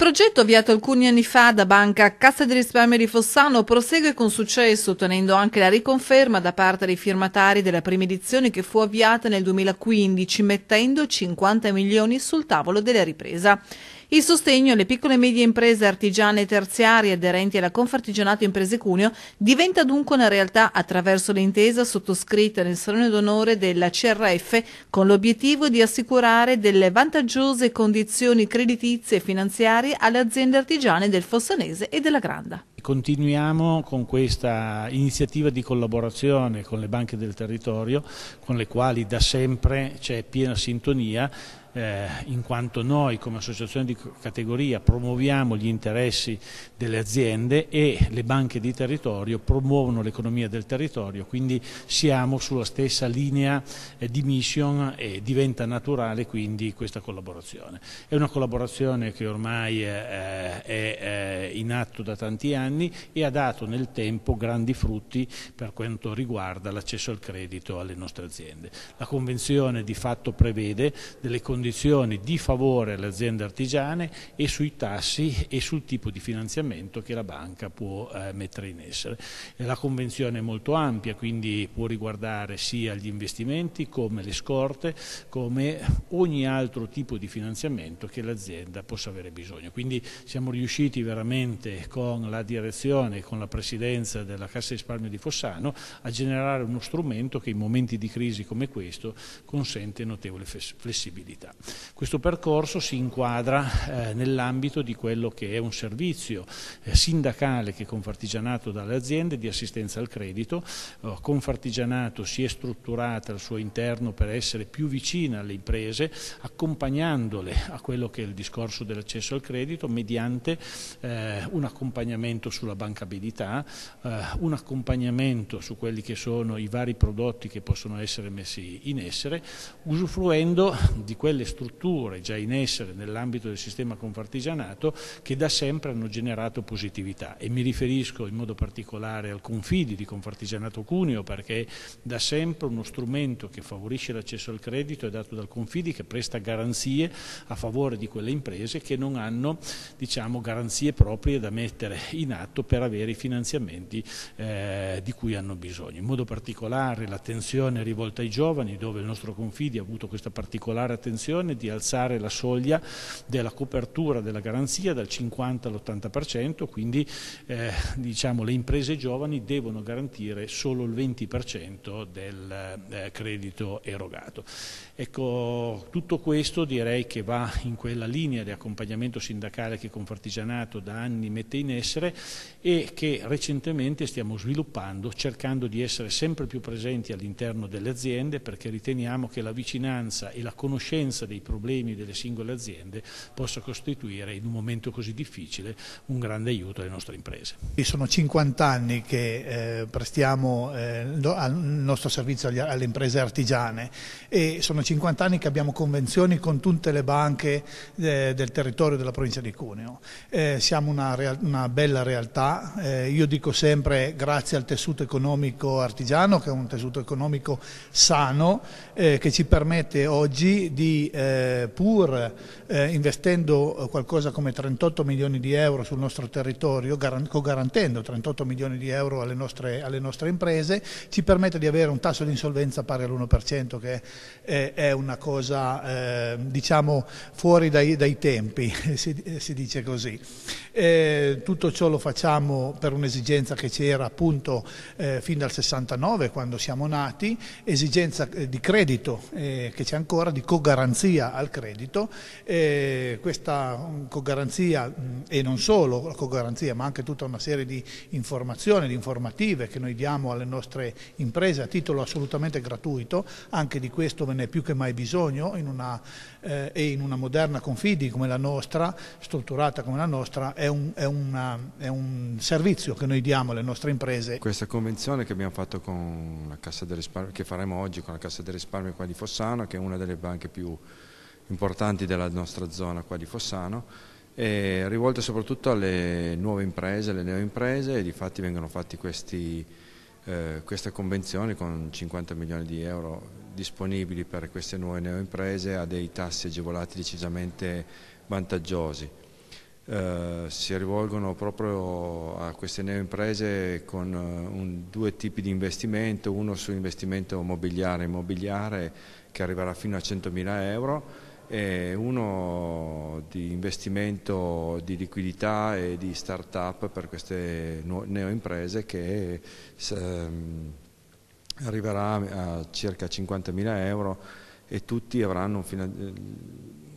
progetto avviato alcuni anni fa da Banca Cassa di risparmio di Fossano prosegue con successo, ottenendo anche la riconferma da parte dei firmatari della prima edizione che fu avviata nel 2015, mettendo 50 milioni sul tavolo della ripresa. Il sostegno alle piccole e medie imprese artigiane e terziarie aderenti alla Confartigianato Imprese Cuneo diventa dunque una realtà attraverso l'intesa sottoscritta nel Salone d'Onore della CRF con l'obiettivo di assicurare delle vantaggiose condizioni creditizie e finanziarie alle aziende artigiane del Fossanese e della Granda. Continuiamo con questa iniziativa di collaborazione con le banche del territorio con le quali da sempre c'è piena sintonia eh, in quanto noi come associazione di categoria promuoviamo gli interessi delle aziende e le banche di territorio promuovono l'economia del territorio, quindi siamo sulla stessa linea eh, di mission e diventa naturale quindi questa collaborazione. È una collaborazione che ormai eh, eh è eh, in atto da tanti anni e ha dato nel tempo grandi frutti per quanto riguarda l'accesso al credito alle nostre aziende. La Convenzione di fatto prevede delle condizioni condizioni di favore alle aziende artigiane e sui tassi e sul tipo di finanziamento che la banca può eh, mettere in essere. Eh, la convenzione è molto ampia, quindi può riguardare sia gli investimenti come le scorte, come ogni altro tipo di finanziamento che l'azienda possa avere bisogno. Quindi siamo riusciti veramente con la direzione e con la presidenza della Cassa di Risparmio di Fossano a generare uno strumento che in momenti di crisi come questo consente notevole flessibilità psicologia. Questo percorso si inquadra eh, nell'ambito di quello che è un servizio eh, sindacale che Confartigianato dà alle aziende di assistenza al credito. Eh, Confartigianato si è strutturata al suo interno per essere più vicina alle imprese, accompagnandole a quello che è il discorso dell'accesso al credito mediante eh, un accompagnamento sulla bancabilità, eh, un accompagnamento su quelli che sono i vari prodotti che possono essere messi in essere, usufruendo di quelle quelle strutture già in essere nell'ambito del sistema confartigianato che da sempre hanno generato positività e mi riferisco in modo particolare al Confidi di Confartigianato Cuneo perché da sempre uno strumento che favorisce l'accesso al credito è dato dal Confidi che presta garanzie a favore di quelle imprese che non hanno diciamo, garanzie proprie da mettere in atto per avere i finanziamenti eh, di cui hanno bisogno. In modo particolare l'attenzione rivolta ai giovani dove il nostro Confidi ha avuto questa particolare attenzione Commissione di alzare la soglia della copertura della garanzia dal 50 all'80%, quindi eh, diciamo, le imprese giovani devono garantire solo il 20% del eh, credito erogato. Ecco, tutto questo direi che va in quella linea di accompagnamento sindacale che Confartigianato da anni mette in essere e che recentemente stiamo sviluppando cercando di essere sempre più presenti all'interno delle aziende perché riteniamo che la vicinanza e la conoscenza conoscenza dei problemi delle singole aziende possa costituire in un momento così difficile un grande aiuto alle nostre imprese. Sono 50 anni che eh, prestiamo eh, il nostro servizio agli, alle imprese artigiane e sono 50 anni che abbiamo convenzioni con tutte le banche eh, del territorio della provincia di Cuneo. Eh, siamo una, real, una, bella realtà, eh, io dico sempre grazie al tessuto economico artigiano che è un tessuto economico sano eh, che ci permette oggi di eh, pur eh, investendo eh, qualcosa come 38 milioni di euro sul nostro territorio, co-garantendo 38 milioni di euro alle nostre, alle nostre, imprese, ci permette di avere un tasso di insolvenza pari all'1%, che eh, è una cosa eh, diciamo fuori dai, dai tempi, si, si, dice così. Eh, tutto ciò lo facciamo per un'esigenza che c'era appunto fin dal 69, quando siamo nati, esigenza di credito che c'è ancora, di co-garanzia cogaranzia al credito, eh, questa co-garanzia e non solo la cogaranzia, ma anche tutta una serie di informazioni, di informative che noi diamo alle nostre imprese a titolo assolutamente gratuito, anche di questo ve ne è più che mai bisogno in una, eh, e in una moderna Confidi come la nostra, strutturata come la nostra, è un, è, una, è un servizio che noi diamo alle nostre imprese. Questa convenzione che abbiamo fatto con la Cassa del Risparmio, che faremo oggi con la Cassa del Risparmio qua di Fossano, che è una delle banche più importanti della nostra zona qua di Fossano, eh, rivolte soprattutto alle nuove imprese, alle neoimprese e di fatti vengono fatte eh, queste convenzioni con 50 milioni di euro disponibili per queste nuove neoimprese a dei tassi agevolati decisamente vantaggiosi. Eh, si rivolgono proprio a queste neoimprese con eh, un, due tipi di investimento, uno sull'investimento mobiliare immobiliare che arriverà fino a 100.000 euro e uno di investimento di liquidità e di start-up per queste neoimprese che ehm, arriverà a circa 50.000 euro e tutti avranno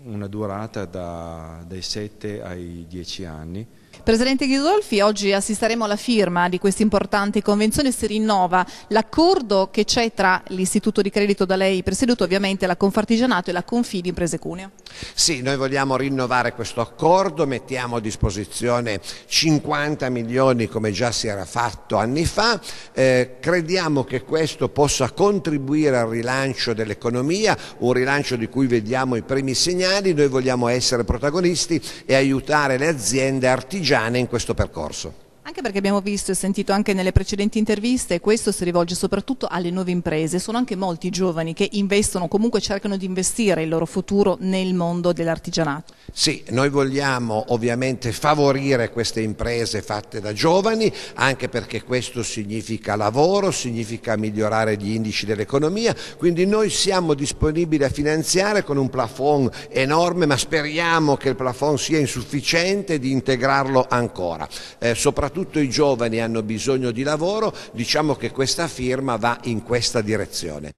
una durata da, dai 7 ai 10 anni Presidente Ghidolfi, oggi assisteremo alla firma di questa importante convenzione, si rinnova l'accordo che c'è tra l'istituto di credito da lei presieduto, ovviamente la Confartigianato e la Confidi Imprese Cuneo. Sì, noi vogliamo rinnovare questo accordo, mettiamo a disposizione 50 milioni come già si era fatto anni fa, eh, crediamo che questo possa contribuire al rilancio dell'economia, un rilancio di cui vediamo i primi segnali, noi vogliamo essere protagonisti e aiutare le aziende artigianali partigiane in questo percorso. Anche perché abbiamo visto e sentito anche nelle precedenti interviste, questo si rivolge soprattutto alle nuove imprese, sono anche molti giovani che investono, comunque cercano di investire il loro futuro nel mondo dell'artigianato. Sì, noi vogliamo ovviamente favorire queste imprese fatte da giovani, anche perché questo significa lavoro, significa migliorare gli indici dell'economia, quindi noi siamo disponibili a finanziare con un plafond enorme, ma speriamo che il plafond sia insufficiente di integrarlo ancora. Eh, soprattutto soprattutto i giovani hanno bisogno di lavoro, diciamo che questa firma va in questa direzione.